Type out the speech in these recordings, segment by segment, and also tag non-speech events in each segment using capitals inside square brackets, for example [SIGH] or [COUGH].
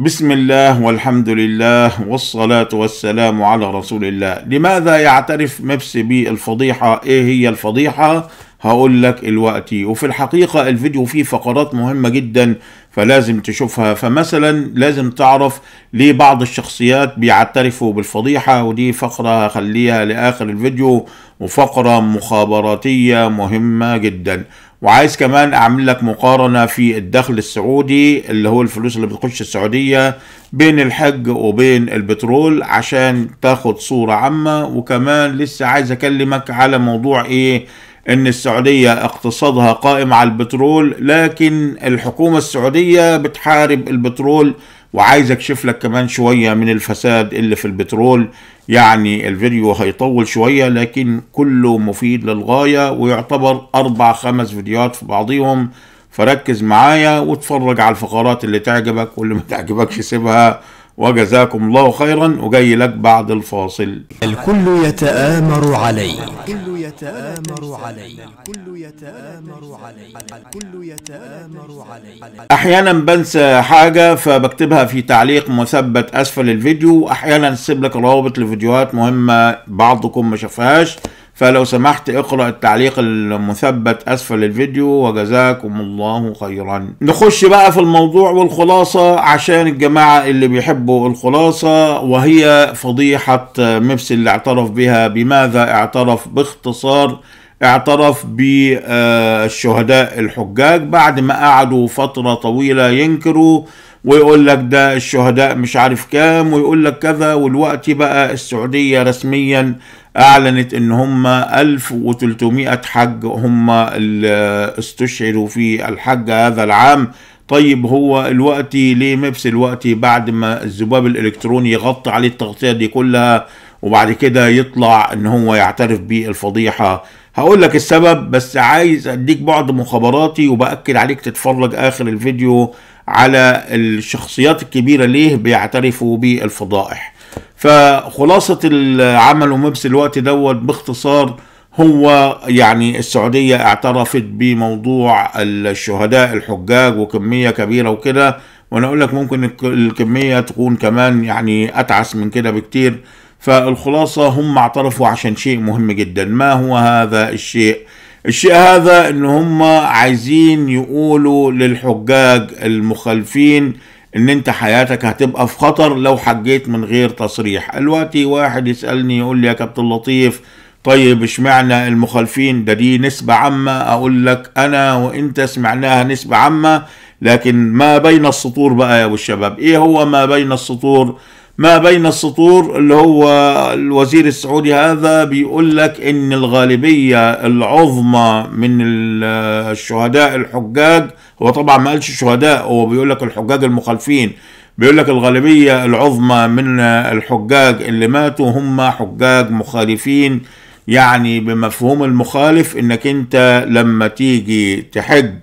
بسم الله والحمد لله والصلاة والسلام على رسول الله لماذا يعترف مبسي بالفضيحة ايه هي الفضيحة هقول لك الوقت وفي الحقيقة الفيديو فيه فقرات مهمة جدا فلازم تشوفها فمثلا لازم تعرف ليه بعض الشخصيات بيعترفوا بالفضيحة ودي فقرة هخليها لآخر الفيديو وفقرة مخابراتية مهمة جدا وعايز كمان اعمل لك مقارنه في الدخل السعودي اللي هو الفلوس اللي بتخش السعوديه بين الحج وبين البترول عشان تاخد صوره عامه وكمان لسه عايز اكلمك على موضوع ايه ان السعوديه اقتصادها قائم على البترول لكن الحكومه السعوديه بتحارب البترول وعايز اكشف لك كمان شوية من الفساد اللي في البترول يعني الفيديو هيطول شوية لكن كله مفيد للغاية ويعتبر اربع خمس فيديوهات في بعضهم فركز معايا واتفرج على الفقرات اللي تعجبك واللي ما تعجبكش سيبها وجزاكم الله خيرا وجاي لك بعد الفاصل الكل يتآمر علي الكل يتآمر علي الكل يتآمر علي الكل يتآمر علي احيانا بنسى حاجة فبكتبها في تعليق مثبت اسفل الفيديو واحيانا اسيب لك روابط لفيديوهات مهمة بعضكم ما شافهاش فلو سمحت اقرأ التعليق المثبت أسفل الفيديو وجزاكم الله خيرا نخش بقى في الموضوع والخلاصة عشان الجماعة اللي بيحبوا الخلاصة وهي فضيحة ميبسي اللي اعترف بها بماذا اعترف باختصار اعترف بالشهداء الحجاج بعد ما قعدوا فترة طويلة ينكروا ويقول لك ده الشهداء مش عارف كام ويقول لك كذا والوقت بقى السعودية رسميا أعلنت إن هم 1300 حج هم اللي استشعروا في الحج هذا العام طيب هو الوقت ليه مبس الوقت بعد ما الذباب الإلكتروني يغطي عليه التغطية دي كلها وبعد كده يطلع إن هو يعترف بالفضيحة هقول لك السبب بس عايز أديك بعض مخابراتي وبأكد عليك تتفرج آخر الفيديو على الشخصيات الكبيرة ليه بيعترفوا بالفضائح فخلاصة العمل ومبس الوقت دوت باختصار هو يعني السعودية اعترفت بموضوع الشهداء الحجاج وكمية كبيرة وكده وانا اقول لك ممكن الكمية تكون كمان يعني اتعس من كده بكتير فالخلاصة هم اعترفوا عشان شيء مهم جدا ما هو هذا الشيء الشيء هذا ان هم عايزين يقولوا للحجاج المخالفين ان انت حياتك هتبقى في خطر لو حجيت من غير تصريح الوقتي واحد يسالني يقول لي يا كابتن لطيف طيب اشمعنى المخالفين ده دي نسبة عامة اقول لك انا وانت سمعناها نسبة عامة لكن ما بين السطور بقى يا ابو الشباب ايه هو ما بين السطور ما بين السطور اللي هو الوزير السعودي هذا بيقول لك ان الغالبية العظمى من الشهداء الحجاج هو طبعا ما قالش الشهداء هو بيقول لك الحجاج المخالفين بيقول لك الغالبية العظمى من الحجاج اللي ماتوا هم حجاج مخالفين يعني بمفهوم المخالف انك انت لما تيجي تحج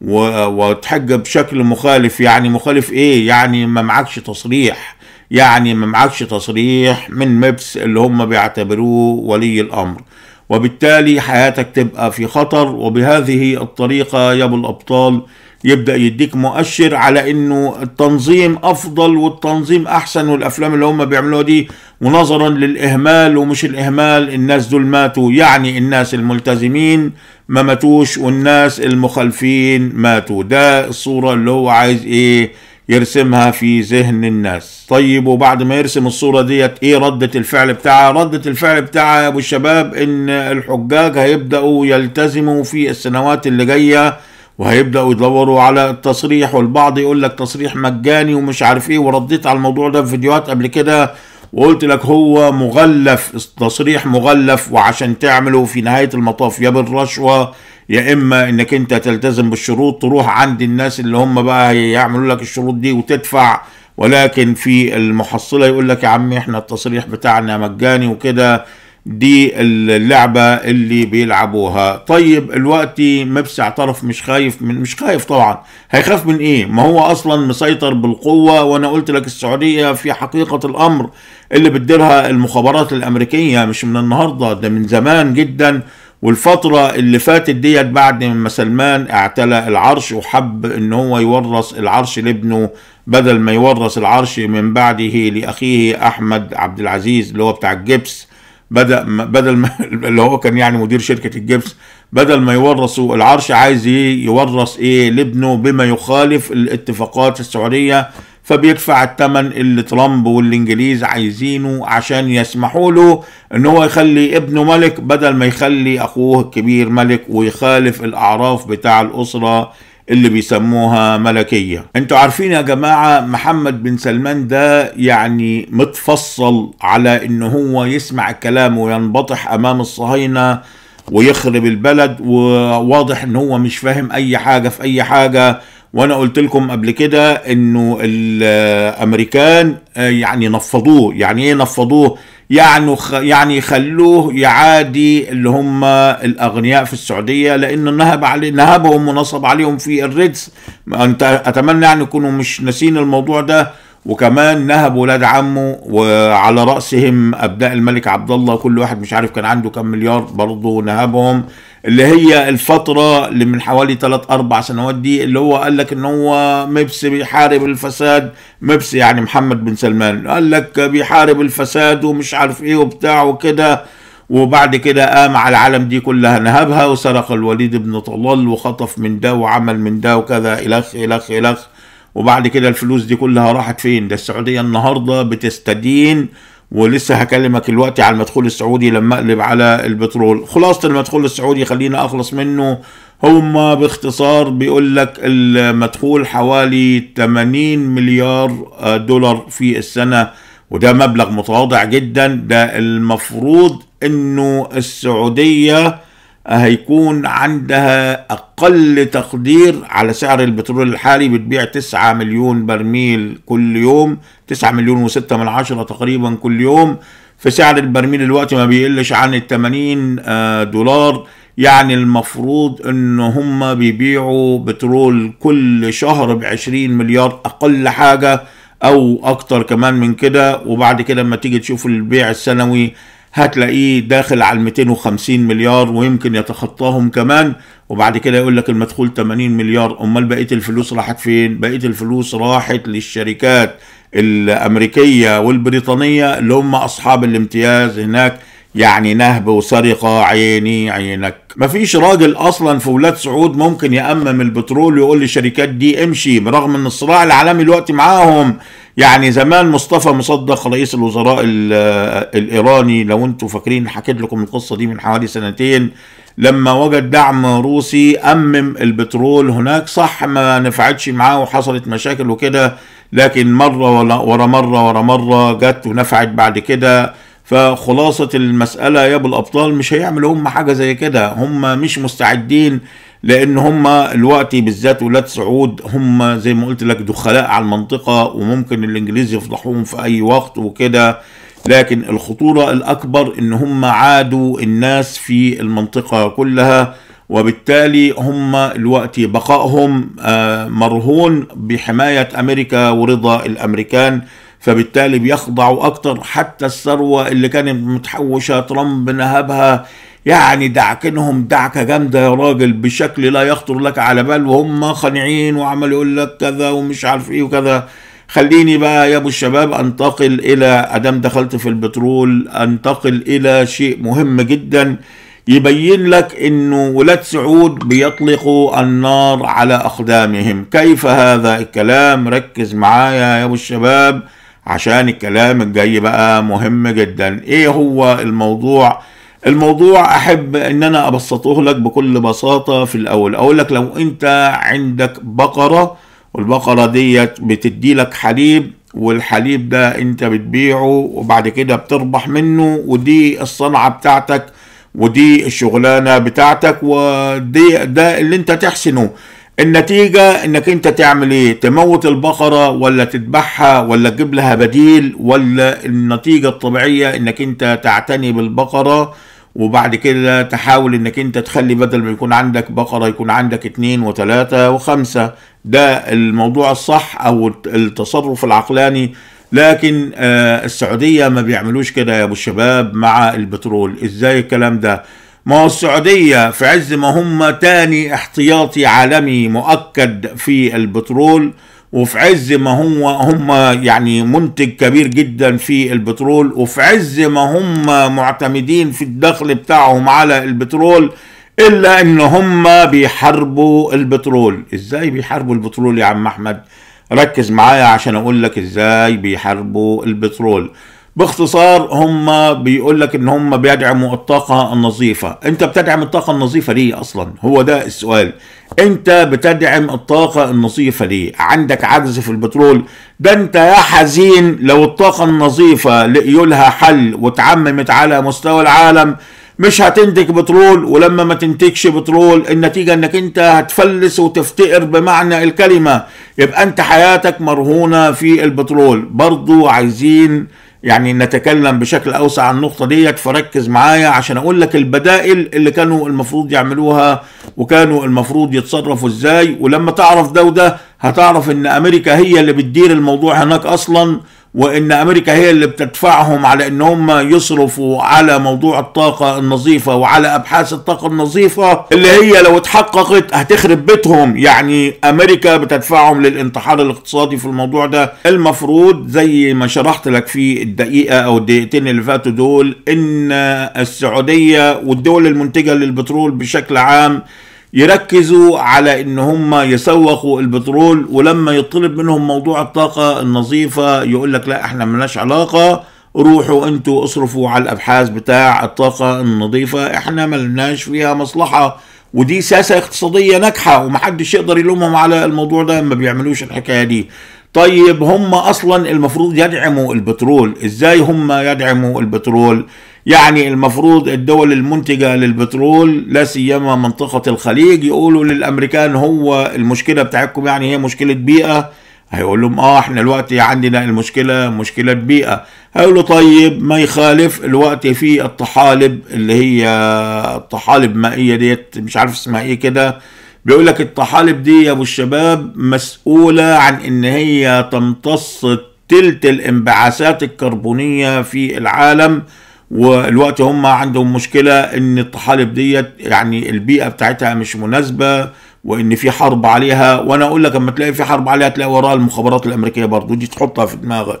وتحج بشكل مخالف يعني مخالف ايه يعني ما معكش تصريح يعني ما معكش تصريح من مبس اللي هم بيعتبروه ولي الامر وبالتالي حياتك تبقى في خطر وبهذه الطريقة يا أبو الأبطال يبدأ يديك مؤشر على انه التنظيم افضل والتنظيم احسن والافلام اللي هم بيعملوها دي ونظرا للاهمال ومش الاهمال الناس دول ماتوا يعني الناس الملتزمين ما ماتوش والناس المخالفين ماتوا ده الصورة اللي هو عايز ايه يرسمها في ذهن الناس طيب وبعد ما يرسم الصورة ديت ايه ردة الفعل بتاعها ردة الفعل بتاعها يا ابو الشباب ان الحجاج هيبدأوا يلتزموا في السنوات اللي جاية وهيبدأوا يدوروا على التصريح والبعض يقول لك تصريح مجاني ومش عارف ايه ورديت على الموضوع ده في فيديوهات قبل كده وقلت لك هو مغلف تصريح مغلف وعشان تعمله في نهاية المطاف يا بالرشوة يا اما انك انت تلتزم بالشروط تروح عند الناس اللي هم بقى يعملوا لك الشروط دي وتدفع ولكن في المحصله يقول لك يا عمي احنا التصريح بتاعنا مجاني وكده دي اللعبة اللي بيلعبوها طيب الوقت مبس اعترف مش خايف من مش خايف طبعا هيخاف من ايه ما هو اصلا مسيطر بالقوة وانا قلت لك السعودية في حقيقة الامر اللي بتديرها المخابرات الامريكية مش من النهاردة ده من زمان جدا والفترة اللي فاتت ديت بعد ما سلمان اعتلى العرش وحب ان هو يورث العرش لابنه بدل ما يورث العرش من بعده لاخيه احمد عبد العزيز اللي هو بتاع الجبس بدأ بدل ما [LAUGHS] اللي هو كان يعني مدير شركة الجبس بدل ما يورثوا العرش عايز يورث ايه لابنه بما يخالف الاتفاقات السعودية فبيدفع الثمن اللي ترامب والانجليز عايزينه عشان يسمحوا له ان هو يخلي ابنه ملك بدل ما يخلي اخوه الكبير ملك ويخالف الاعراف بتاع الاسره اللي بيسموها ملكية انتوا عارفين يا جماعة محمد بن سلمان ده يعني متفصل على ان هو يسمع الكلام وينبطح امام الصهاينة ويخرب البلد وواضح ان هو مش فاهم اي حاجة في اي حاجة وانا قلت لكم قبل كده انه الامريكان آه، يعني نفضوه يعني ايه نفضوه يعني يعني خلوه يعادي اللي هم الاغنياء في السعوديه لان نهب علي نهبهم ونصب عليهم في الريدس انت اتمنى يعني يكونوا مش ناسين الموضوع ده وكمان نهب ولاد عمه وعلى راسهم ابناء الملك عبد الله كل واحد مش عارف كان عنده كام مليار برضه نهبهم اللي هي الفترة اللي من حوالي 3 أربع سنوات دي اللي هو قال لك إن هو مبس بيحارب الفساد مبس يعني محمد بن سلمان قال لك بيحارب الفساد ومش عارف إيه وبتاع وكده وبعد كده قام على العالم دي كلها نهبها وسرق الوليد بن طلال وخطف من ده وعمل من ده وكذا إلخ إلخ إلخ وبعد كده الفلوس دي كلها راحت فين ده السعودية النهاردة بتستدين ولسه هكلمك الوقت على المدخول السعودي لما اقلب على البترول خلاصة المدخول السعودي خلينا اخلص منه هما باختصار بيقول لك المدخول حوالي 80 مليار دولار في السنة وده مبلغ متواضع جدا ده المفروض انه السعودية هيكون عندها أقل تقدير على سعر البترول الحالي بتبيع 9 مليون برميل كل يوم 9 مليون و6 من عشرة تقريبا كل يوم في سعر البرميل الوقت ما بيقلش عن ال 80 آه، دولار يعني المفروض ان هم بيبيعوا بترول كل شهر ب 20 مليار اقل حاجه او اكتر كمان من كده وبعد كده لما تيجي تشوف البيع السنوي هتلاقيه داخل على 250 مليار ويمكن يتخطاهم كمان وبعد كده يقول لك المدخول 80 مليار امال بقيه الفلوس راحت فين بقيه الفلوس راحت للشركات الامريكيه والبريطانيه اللي هم اصحاب الامتياز هناك يعني نهب وسرقة عيني عينك مفيش راجل أصلا في ولاد سعود ممكن يأمم البترول ويقول للشركات دي امشي برغم أن الصراع العالمي الوقت معاهم يعني زمان مصطفى مصدق رئيس الوزراء الايراني لو انتم فاكرين حكيت لكم القصه دي من حوالي سنتين لما وجد دعم روسي أمم البترول هناك صح ما نفعتش معاه وحصلت مشاكل وكده لكن مرة ورا مرة ورا مرة جت ونفعت بعد كده فخلاصة المسألة يا أبو الأبطال مش هيعملوا هم حاجة زي كده هم مش مستعدين لان هم الوقت بالذات ولاد سعود هم زي ما قلت لك دخلاء على المنطقه وممكن الانجليز يفضحوهم في اي وقت وكده لكن الخطوره الاكبر ان هم عادوا الناس في المنطقه كلها وبالتالي هم الوقت بقائهم آه، مرهون بحمايه امريكا ورضا الامريكان فبالتالي بيخضعوا اكتر حتى الثروه اللي كانت متحوشه ترامب نهبها يعني دعكنهم دعكه جامده يا راجل بشكل لا يخطر لك على بال وهم خانعين وعمال يقول لك كذا ومش عارف ايه وكذا خليني بقى يا ابو الشباب انتقل الى ادام دخلت في البترول انتقل الى شيء مهم جدا يبين لك انه ولاد سعود بيطلقوا النار على اقدامهم كيف هذا الكلام ركز معايا يا ابو الشباب عشان الكلام الجاي بقى مهم جدا ايه هو الموضوع الموضوع احب ان انا ابسطه لك بكل بساطه في الاول اقول لك لو انت عندك بقره والبقره ديت بتدي لك حليب والحليب ده انت بتبيعه وبعد كده بتربح منه ودي الصنعه بتاعتك ودي الشغلانه بتاعتك ودي ده اللي انت تحسنه النتيجة انك انت تعمل ايه تموت البقرة ولا تذبحها ولا تجيب لها بديل ولا النتيجة الطبيعية انك انت تعتني بالبقرة وبعد كده تحاول انك انت تخلي بدل ما يكون عندك بقرة يكون عندك اتنين وتلاتة وخمسة ده الموضوع الصح او التصرف العقلاني لكن آه، السعودية ما بيعملوش كده يا ابو الشباب مع البترول ازاي الكلام ده ما هو السعودية في عز ما هم تاني احتياطي عالمي مؤكد في البترول وفي عز ما هو هم يعني منتج كبير جدا في البترول وفي عز ما هم معتمدين في الدخل بتاعهم على البترول الا ان هم بيحاربوا البترول ازاي بيحاربوا البترول يا عم احمد ركز معايا عشان اقول لك ازاي بيحاربوا البترول باختصار هم بيقول لك ان هم بيدعموا الطاقه النظيفه انت بتدعم الطاقه النظيفه ليه اصلا هو ده السؤال انت بتدعم الطاقه النظيفه ليه عندك عجز في البترول ده انت يا حزين لو الطاقه النظيفه لقيولها حل واتعممت على مستوى العالم مش هتنتج بترول ولما ما تنتجش بترول النتيجة انك انت هتفلس وتفتقر بمعنى الكلمة يبقى انت حياتك مرهونة في البترول برضو عايزين يعني نتكلم بشكل اوسع عن النقطه ديت فركز معايا عشان اقول لك البدائل اللي كانوا المفروض يعملوها وكانوا المفروض يتصرفوا ازاي ولما تعرف ده وده هتعرف ان امريكا هي اللي بتدير الموضوع هناك اصلا وان امريكا هي اللي بتدفعهم على ان هم يصرفوا على موضوع الطاقه النظيفه وعلى ابحاث الطاقه النظيفه اللي هي لو اتحققت هتخرب بيتهم يعني امريكا بتدفعهم للانتحار الاقتصادي في الموضوع ده المفروض زي ما شرحت لك في الدقيقه او الدقيقتين اللي فاتوا دول ان السعوديه والدول المنتجه للبترول بشكل عام يركزوا على ان هم يسوقوا البترول ولما يطلب منهم موضوع الطاقة النظيفة يقول لك لا احنا ملناش علاقة روحوا انتوا اصرفوا على الابحاث بتاع الطاقة النظيفة احنا ملناش فيها مصلحة ودي سياسة اقتصادية ناجحة ومحدش يقدر يلومهم على الموضوع ده ما بيعملوش الحكاية دي طيب هم اصلا المفروض يدعموا البترول ازاي هم يدعموا البترول يعني المفروض الدول المنتجة للبترول لا سيما منطقة الخليج يقولوا للأمريكان هو المشكلة بتاعتكم يعني هي مشكلة بيئة هيقول لهم اه احنا الوقت عندنا المشكلة مشكلة بيئة هيقولوا طيب ما يخالف الوقت في الطحالب اللي هي الطحالب مائية ديت مش عارف اسمها ايه كده بيقول لك الطحالب دي يا ابو الشباب مسؤولة عن ان هي تمتص تلت الانبعاثات الكربونية في العالم والوقت هم عندهم مشكلة ان الطحالب ديت يعني البيئة بتاعتها مش مناسبة وان في حرب عليها وانا اقول لك اما تلاقي في حرب عليها تلاقي وراها المخابرات الامريكية برضو دي تحطها في دماغك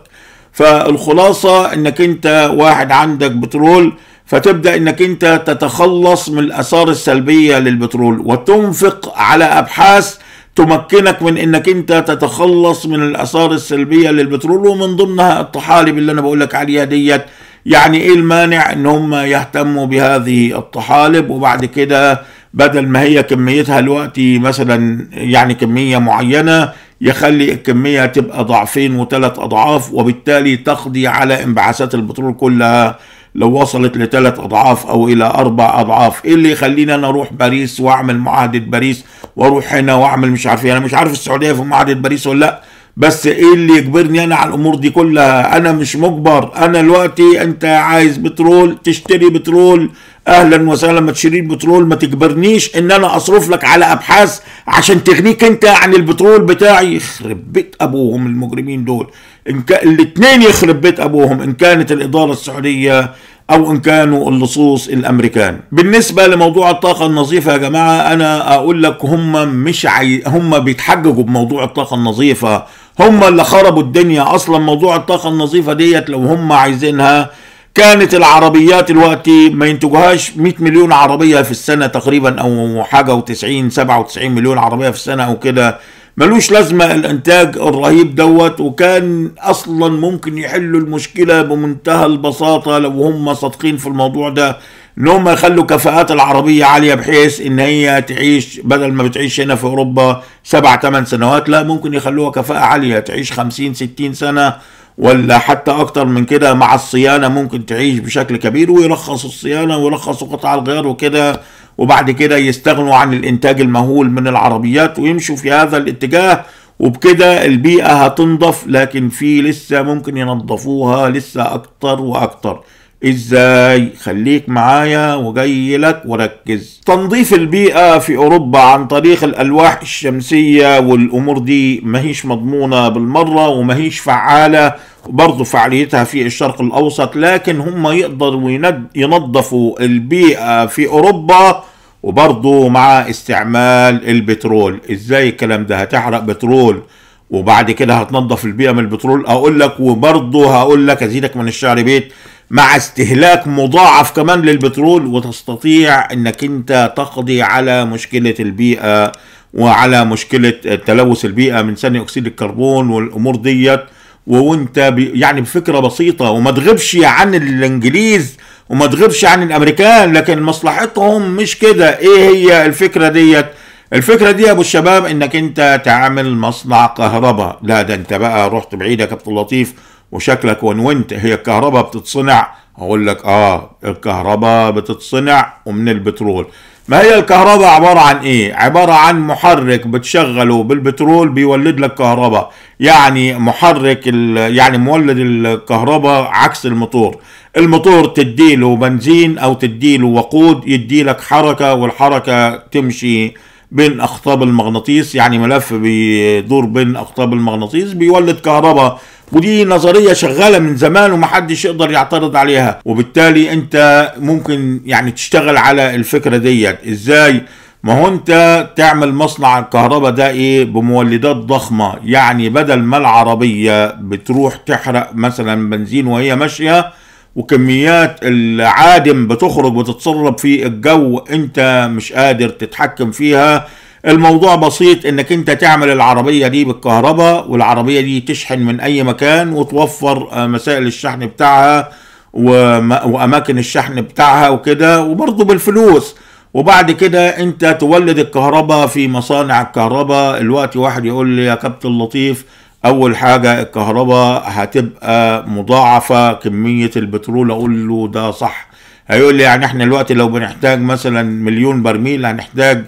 فالخلاصة انك انت واحد عندك بترول فتبدأ انك انت تتخلص من الاثار السلبية للبترول وتنفق على ابحاث تمكنك من انك انت تتخلص من الاثار السلبية للبترول ومن ضمنها الطحالب اللي انا بقول لك عليها ديت يعني ايه المانع ان هم يهتموا بهذه الطحالب وبعد كده بدل ما هي كميتها دلوقتي مثلا يعني كميه معينه يخلي الكميه تبقى ضعفين وثلاث اضعاف وبالتالي تقضي على انبعاثات البترول كلها لو وصلت لثلاث اضعاف او الى اربع اضعاف ايه اللي يخليني انا اروح باريس واعمل معاهده باريس واروح هنا واعمل مش عارف إيه؟ انا مش عارف السعوديه في معاهده باريس ولا لا بس ايه اللي يجبرني انا على الامور دي كلها انا مش مجبر انا دلوقتي انت عايز بترول تشتري بترول اهلا وسهلا ما تشتري بترول ما تجبرنيش ان انا اصرف لك على ابحاث عشان تغنيك انت عن البترول بتاعي يخرب بيت ابوهم المجرمين دول ان كان الاثنين يخرب بيت ابوهم ان كانت الاداره السعوديه او ان كانوا اللصوص الامريكان بالنسبه لموضوع الطاقه النظيفه يا جماعه انا اقول لك هم مش عاي... هم بيتحججوا بموضوع الطاقه النظيفه هم اللي خربوا الدنيا اصلا موضوع الطاقه النظيفه ديت لو هم عايزينها كانت العربيات الوقت ما ينتجوهاش 100 مليون عربيه في السنه تقريبا او حاجه و90 97 مليون عربيه في السنه او كده ملوش لازمه الانتاج الرهيب دوت وكان اصلا ممكن يحلوا المشكله بمنتهى البساطه لو هم صادقين في الموضوع ده ان هم يخلوا كفاءات العربيه عاليه بحيث ان هي تعيش بدل ما بتعيش هنا في اوروبا سبع ثمان سنوات لا ممكن يخلوها كفاءه عاليه تعيش 50 60 سنه ولا حتى اكتر من كده مع الصيانه ممكن تعيش بشكل كبير ويرخصوا الصيانه ويرخصوا قطع الغيار وكده وبعد كده يستغنوا عن الانتاج المهول من العربيات ويمشوا في هذا الاتجاه وبكده البيئه هتنضف لكن في لسه ممكن ينظفوها لسه اكتر واكتر ازاي خليك معايا وجاي لك وركز تنظيف البيئة في اوروبا عن طريق الالواح الشمسية والامور دي ماهيش مضمونة بالمرة وماهيش فعالة برضه فعاليتها في الشرق الاوسط لكن هم يقدروا ينظفوا البيئة في اوروبا وبرضه مع استعمال البترول ازاي الكلام ده هتحرق بترول وبعد كده هتنظف البيئة من البترول اقول لك وبرضه هقول لك ازيدك من الشعر بيت مع استهلاك مضاعف كمان للبترول وتستطيع انك انت تقضي على مشكلة البيئة وعلى مشكلة تلوث البيئة من ثاني اكسيد الكربون والامور ديت وانت يعني بفكرة بسيطة وما تغيبش عن الانجليز وما تغيبش عن الامريكان لكن مصلحتهم مش كده ايه هي الفكرة ديت الفكرة دي يا ابو الشباب انك انت تعمل مصنع كهرباء لا ده انت بقى رحت بعيد يا كابتن لطيف وشكلك وانت هي الكهرباء بتتصنع اقول لك اه الكهرباء بتتصنع ومن البترول ما هي الكهرباء عبارة عن ايه عبارة عن محرك بتشغله بالبترول بيولد لك كهرباء يعني محرك يعني مولد الكهرباء عكس الموتور الموتور تديله بنزين او تديله وقود يديلك حركة والحركة تمشي بين اقطاب المغناطيس يعني ملف بيدور بين اقطاب المغناطيس بيولد كهرباء ودي نظرية شغالة من زمان ومحدش يقدر يعترض عليها وبالتالي انت ممكن يعني تشتغل على الفكرة ديت ازاي ما هو انت تعمل مصنع الكهرباء ده ايه بمولدات ضخمة يعني بدل ما العربية بتروح تحرق مثلا بنزين وهي ماشية وكميات العادم بتخرج وتتسرب في الجو انت مش قادر تتحكم فيها الموضوع بسيط انك انت تعمل العربية دي بالكهرباء والعربية دي تشحن من اي مكان وتوفر آه، مسائل الشحن بتاعها واماكن الشحن بتاعها وكده وبرضه بالفلوس وبعد كده انت تولد الكهرباء في مصانع الكهرباء الوقت واحد يقول لي يا كابتن لطيف اول حاجة الكهرباء هتبقى مضاعفة كمية البترول اقول له ده صح هيقول لي يعني احنا الوقت لو بنحتاج مثلا مليون برميل هنحتاج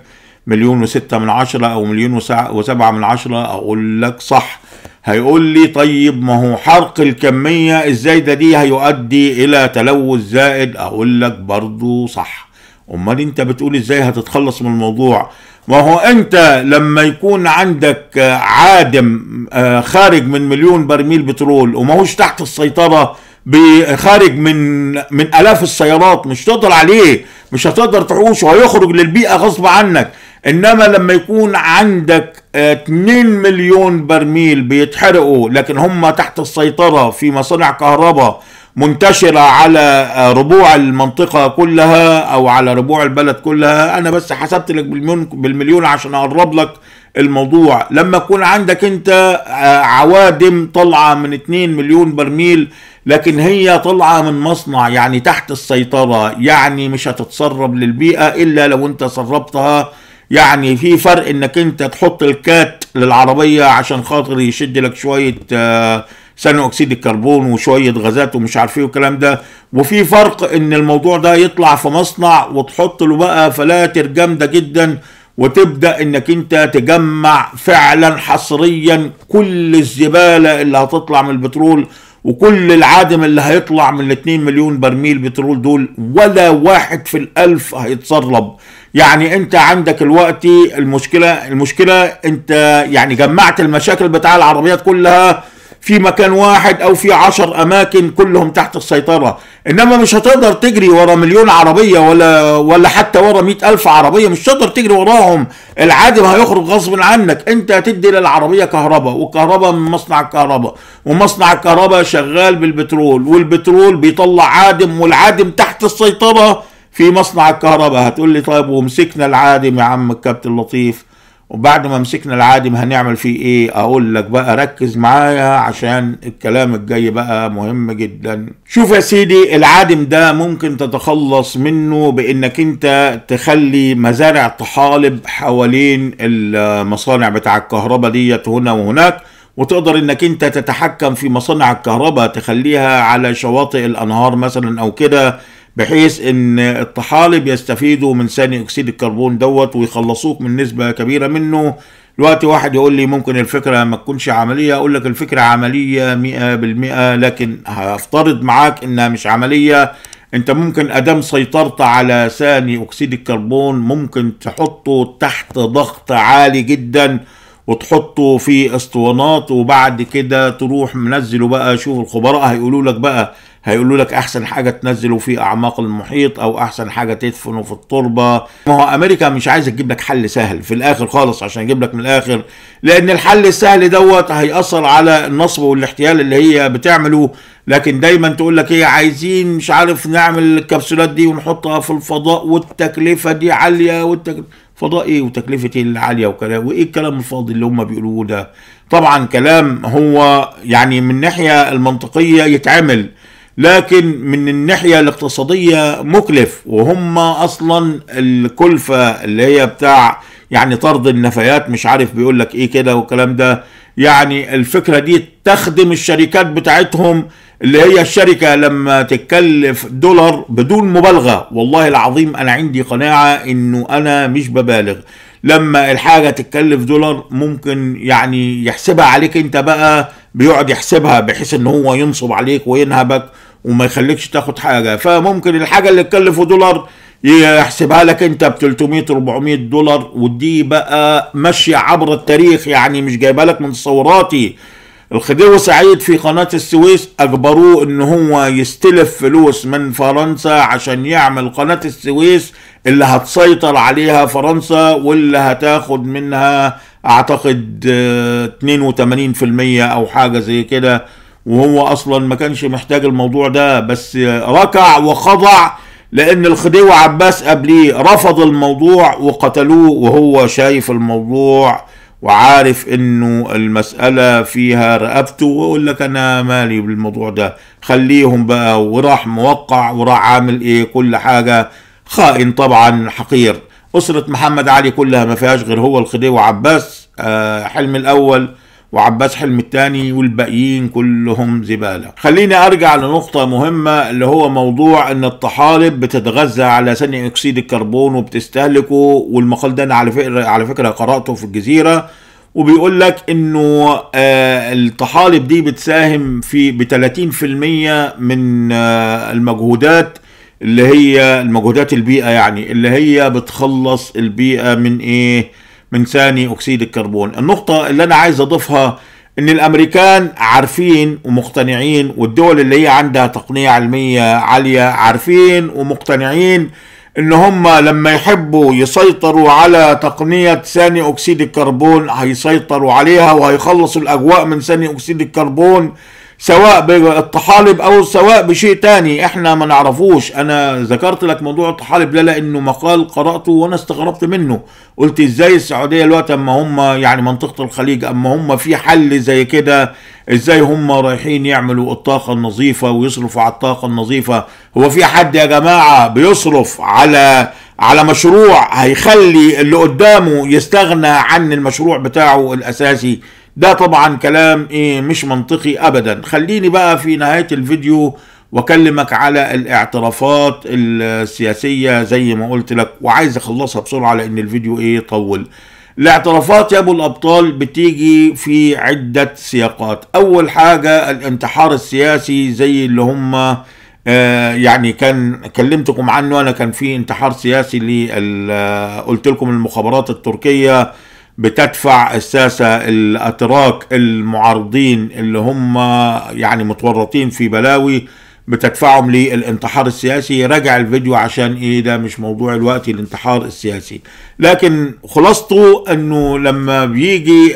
مليون وستة من عشرة أو مليون وسبعة من عشرة أقول لك صح هيقول لي طيب ما هو حرق الكمية الزايدة دي هيؤدي إلى تلوث زائد أقول لك برضو صح أمال أنت بتقول إزاي هتتخلص من الموضوع ما هو أنت لما يكون عندك عادم آه، خارج من مليون برميل بترول وماهوش تحت السيطرة خارج من من الاف السيارات مش تقدر عليه مش هتقدر تحوشه هيخرج للبيئه غصب عنك انما لما يكون عندك 2 آه، مليون برميل بيتحرقوا لكن هم تحت السيطره في مصانع كهرباء منتشرة على آه، ربوع المنطقة كلها أو على ربوع البلد كلها أنا بس حسبت لك بالمليون, عشان أقرب لك الموضوع لما يكون عندك أنت آه، عوادم طالعة من 2 مليون برميل لكن هي طالعة من مصنع يعني تحت السيطرة يعني مش هتتسرب للبيئة إلا لو أنت سربتها يعني في فرق انك انت تحط الكات للعربيه عشان خاطر يشد لك شويه آه، ثاني اكسيد الكربون وشويه غازات ومش عارف ايه والكلام ده وفي فرق ان الموضوع ده يطلع في مصنع وتحط له بقى فلاتر جامده جدا وتبدا انك انت تجمع فعلا حصريا كل الزباله اللي هتطلع من البترول وكل العادم اللي هيطلع من 2 مليون برميل بترول دول ولا واحد في الألف هيتسرب يعني انت عندك الوقت المشكله المشكله انت يعني جمعت المشاكل بتاع العربيات كلها في مكان واحد او في عشر اماكن كلهم تحت السيطره انما مش هتقدر تجري ورا مليون عربيه ولا ولا حتى ورا مئة الف عربيه مش هتقدر تجري وراهم العادم هيخرج غصب عنك انت هتدي للعربيه كهرباء والكهرباء من مصنع الكهرباء ومصنع الكهرباء شغال بالبترول والبترول بيطلع عادم والعادم تحت السيطره في مصنع الكهرباء هتقول لي طيب ومسكنا العادم يا عم الكابتن لطيف وبعد ما مسكنا العادم هنعمل فيه ايه اقول لك بقى ركز معايا عشان الكلام الجاي بقى مهم جدا شوف يا سيدي العادم ده ممكن تتخلص منه بانك انت تخلي مزارع طحالب حوالين المصانع بتاع الكهرباء ديت هنا وهناك وتقدر انك انت تتحكم في مصانع الكهرباء تخليها على شواطئ الانهار مثلا او كده بحيث ان الطحالب يستفيدوا من ثاني اكسيد الكربون دوت ويخلصوك من نسبه كبيره منه دلوقتي واحد يقول لي ممكن الفكره ما تكونش عمليه اقول لك الفكره عمليه 100% لكن هفترض معاك انها مش عمليه انت ممكن ادام سيطرت على ثاني اكسيد الكربون ممكن تحطه تحت ضغط عالي جدا وتحطه في اسطوانات وبعد كده تروح منزله بقى شوف الخبراء هيقولوا لك بقى هيقولوا لك احسن حاجه تنزله في اعماق المحيط او احسن حاجه تدفنه في التربه ما هو امريكا مش عايزه تجيب لك حل سهل في الاخر خالص عشان اجيب لك من الاخر لان الحل السهل دوت هياثر على النصب والاحتيال اللي هي بتعمله لكن دايما تقول لك ايه عايزين مش عارف نعمل الكبسولات دي ونحطها في الفضاء والتكلفه دي عاليه والتكلفه فضاء ايه وتكلفه ايه العاليه وكلام وايه الكلام الفاضي اللي هم بيقولوه ده طبعا كلام هو يعني من ناحيه المنطقيه يتعمل لكن من الناحية الاقتصادية مكلف وهم أصلا الكلفة اللي هي بتاع يعني طرد النفايات مش عارف بيقول لك ايه كده والكلام ده يعني الفكرة دي تخدم الشركات بتاعتهم اللي هي الشركة لما تتكلف دولار بدون مبالغة والله العظيم أنا عندي قناعة إنه أنا مش ببالغ لما الحاجة تتكلف دولار ممكن يعني يحسبها عليك أنت بقى بيقعد يحسبها بحيث ان هو ينصب عليك وينهبك وما يخليكش تاخد حاجه فممكن الحاجه اللي تكلفه دولار يحسبها لك انت ب 300 400 دولار ودي بقى ماشيه عبر التاريخ يعني مش جايبها لك من تصوراتي الخديوي سعيد في قناة السويس أجبروه إن هو يستلف فلوس من فرنسا عشان يعمل قناة السويس اللي هتسيطر عليها فرنسا واللي هتاخد منها اعتقد 82% آه، او حاجه زي كده وهو اصلا ما كانش محتاج الموضوع ده بس آه، ركع وخضع لان الخديوي عباس قبليه رفض الموضوع وقتلوه وهو شايف الموضوع وعارف انه المسألة فيها رقبته ويقول لك انا مالي بالموضوع ده خليهم بقى وراح موقع وراح عامل ايه كل حاجة خائن طبعا حقير أسرة محمد علي كلها ما فيهاش غير هو الخضير وعباس آه، حلم الأول وعباس حلم الثاني والباقيين كلهم زبالة خليني أرجع لنقطة مهمة اللي هو موضوع أن الطحالب بتتغذى على ثاني أكسيد الكربون وبتستهلكه والمقال ده أنا على فكرة على فكرة قرأته في الجزيرة وبيقول لك انه آه، الطحالب دي بتساهم في ب 30% من آه، المجهودات اللي هي المجهودات البيئة يعني اللي هي بتخلص البيئة من ايه من ثاني اكسيد الكربون النقطة اللي انا عايز اضيفها ان الامريكان عارفين ومقتنعين والدول اللي هي عندها تقنية علمية عالية عارفين ومقتنعين ان هم لما يحبوا يسيطروا على تقنية ثاني اكسيد الكربون هيسيطروا عليها وهيخلصوا الاجواء من ثاني اكسيد الكربون سواء بالطحالب او سواء بشيء تاني احنا ما نعرفوش انا ذكرت لك موضوع الطحالب لا لانه مقال قراته وانا استغربت منه قلت ازاي السعوديه الوقت اما هم يعني منطقه الخليج اما هم في حل زي كده ازاي هم رايحين يعملوا الطاقه النظيفه ويصرفوا على الطاقه النظيفه هو في حد يا جماعه بيصرف على على مشروع هيخلي اللي قدامه يستغنى عن المشروع بتاعه الاساسي ده طبعا كلام ايه مش منطقي ابدا خليني بقى في نهاية الفيديو واكلمك على الاعترافات السياسية زي ما قلت لك وعايز اخلصها بسرعة لان الفيديو ايه طول الاعترافات يا ابو الابطال بتيجي في عدة سياقات اول حاجة الانتحار السياسي زي اللي هم آه، يعني كان كلمتكم عنه انا كان في انتحار سياسي آه، قلت لكم المخابرات التركيه بتدفع الساسة الأتراك المعارضين اللي هم يعني متورطين في بلاوي بتدفعهم للانتحار السياسي راجع الفيديو عشان ايه ده مش موضوع الوقت الانتحار السياسي لكن خلاصته انه لما بيجي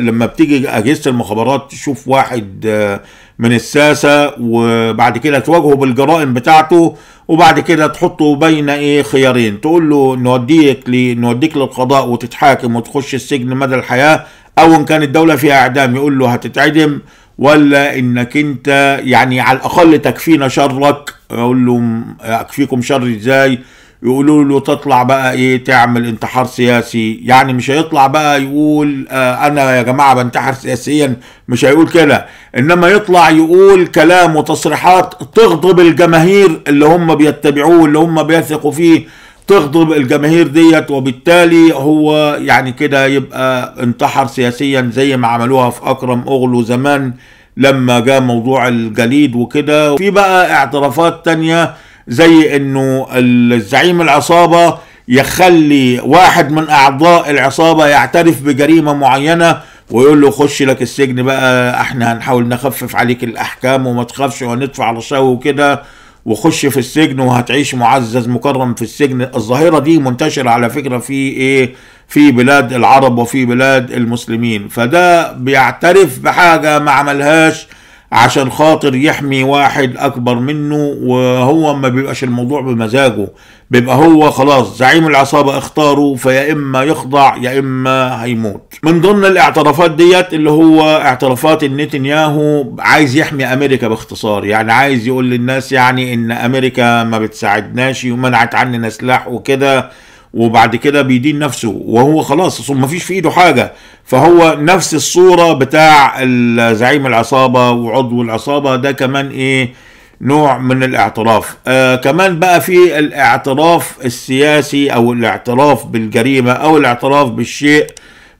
لما بتيجي اجهزه المخابرات تشوف واحد آه من الساسة وبعد كده تواجهه بالجرائم بتاعته وبعد كده تحطه بين ايه خيارين تقول له نوديك نوديك للقضاء وتتحاكم وتخش السجن مدى الحياة او ان كانت الدولة فيها اعدام يقول له هتتعدم ولا انك انت يعني على الاقل تكفينا شرك اقول له اكفيكم شر ازاي يقولوا له تطلع بقى ايه تعمل انتحار سياسي يعني مش هيطلع بقى يقول آه انا يا جماعه بنتحر سياسيا مش هيقول كده انما يطلع يقول كلام وتصريحات تغضب الجماهير اللي هم بيتبعوه اللي هم بيثقوا فيه تغضب الجماهير ديت وبالتالي هو يعني كده يبقى انتحر سياسيا زي ما عملوها في اكرم اغلو زمان لما جاء موضوع الجليد وكده في بقى اعترافات تانيه زي انه الزعيم العصابه يخلي واحد من اعضاء العصابه يعترف بجريمه معينه ويقول له خش لك السجن بقى احنا هنحاول نخفف عليك الاحكام وما تخافش وهندفع رشاوي وكده وخش في السجن وهتعيش معزز مكرم في السجن الظاهره دي منتشره على فكره في ايه في بلاد العرب وفي بلاد المسلمين فده بيعترف بحاجه ما عملهاش عشان خاطر يحمي واحد اكبر منه وهو ما بيبقاش الموضوع بمزاجه بيبقى هو خلاص زعيم العصابه اختاره فيا اما يخضع يا اما هيموت من ضمن الاعترافات ديت اللي هو اعترافات نتنياهو عايز يحمي امريكا باختصار يعني عايز يقول للناس يعني ان امريكا ما بتساعدناش ومنعت عننا سلاح وكده وبعد كده بيدين نفسه وهو خلاص ما فيش في ايده حاجه فهو نفس الصوره بتاع زعيم العصابه وعضو العصابه ده كمان ايه نوع من الاعتراف آه كمان بقى في الاعتراف السياسي او الاعتراف بالجريمه او الاعتراف بالشيء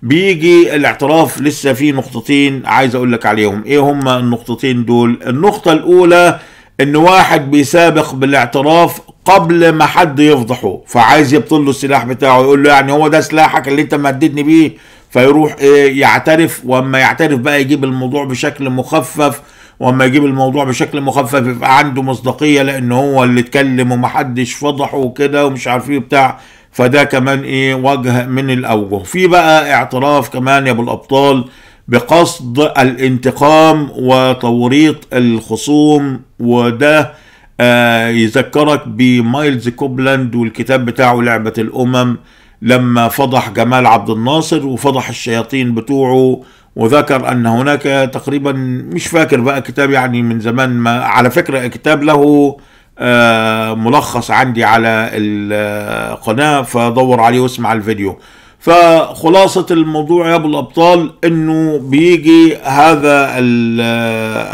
بيجي الاعتراف لسه في نقطتين عايز اقول لك عليهم ايه هما النقطتين دول النقطه الاولى ان واحد بيسابق بالاعتراف قبل ما حد يفضحه فعايز يبطل له السلاح بتاعه يقول له يعني هو ده سلاحك اللي انت مهددني بيه فيروح آه، يعترف واما يعترف بقى يجيب الموضوع بشكل مخفف واما يجيب الموضوع بشكل مخفف يبقى عنده مصداقيه لان هو اللي اتكلم ومحدش فضحه وكده ومش عارف ايه بتاع فده كمان ايه وجه من الاوجه في بقى اعتراف كمان يا ابو الابطال بقصد الانتقام وتوريط الخصوم وده آه، يذكرك بمايلز كوبلاند والكتاب بتاعه لعبة الأمم لما فضح جمال عبد الناصر وفضح الشياطين بتوعه وذكر أن هناك تقريبا مش فاكر بقى كتاب يعني من زمان ما على فكرة كتاب له آه، ملخص عندي على القناة آه، فدور عليه واسمع الفيديو فخلاصة الموضوع يا أبو الأبطال أنه بيجي هذا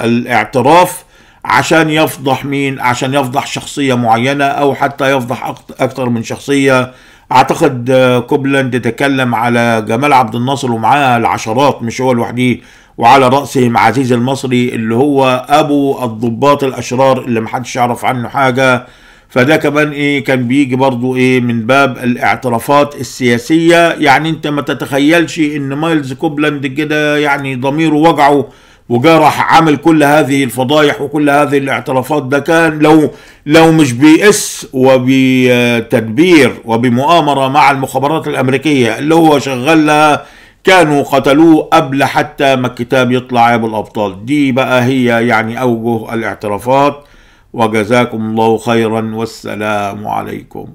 الاعتراف عشان يفضح مين عشان يفضح شخصية معينة أو حتى يفضح أكثر من شخصية أعتقد آه، كوبلاند تكلم على جمال عبد الناصر ومعاه العشرات مش هو لوحده وعلى رأسهم عزيز المصري اللي هو أبو الضباط الأشرار اللي محدش يعرف عنه حاجة فده كمان ايه كان بيجي برضو ايه من باب الاعترافات السياسية يعني انت ما تتخيلش ان مايلز كوبلاند كده يعني ضميره وجعه وجرح عامل كل هذه الفضايح وكل هذه الاعترافات ده كان لو لو مش بيأس وبتدبير وبمؤامرة مع المخابرات الأمريكية اللي هو شغلها كانوا قتلوه قبل حتى ما الكتاب يطلع يا ابو الابطال دي بقى هي يعني اوجه الاعترافات وجزاكم الله خيرا والسلام عليكم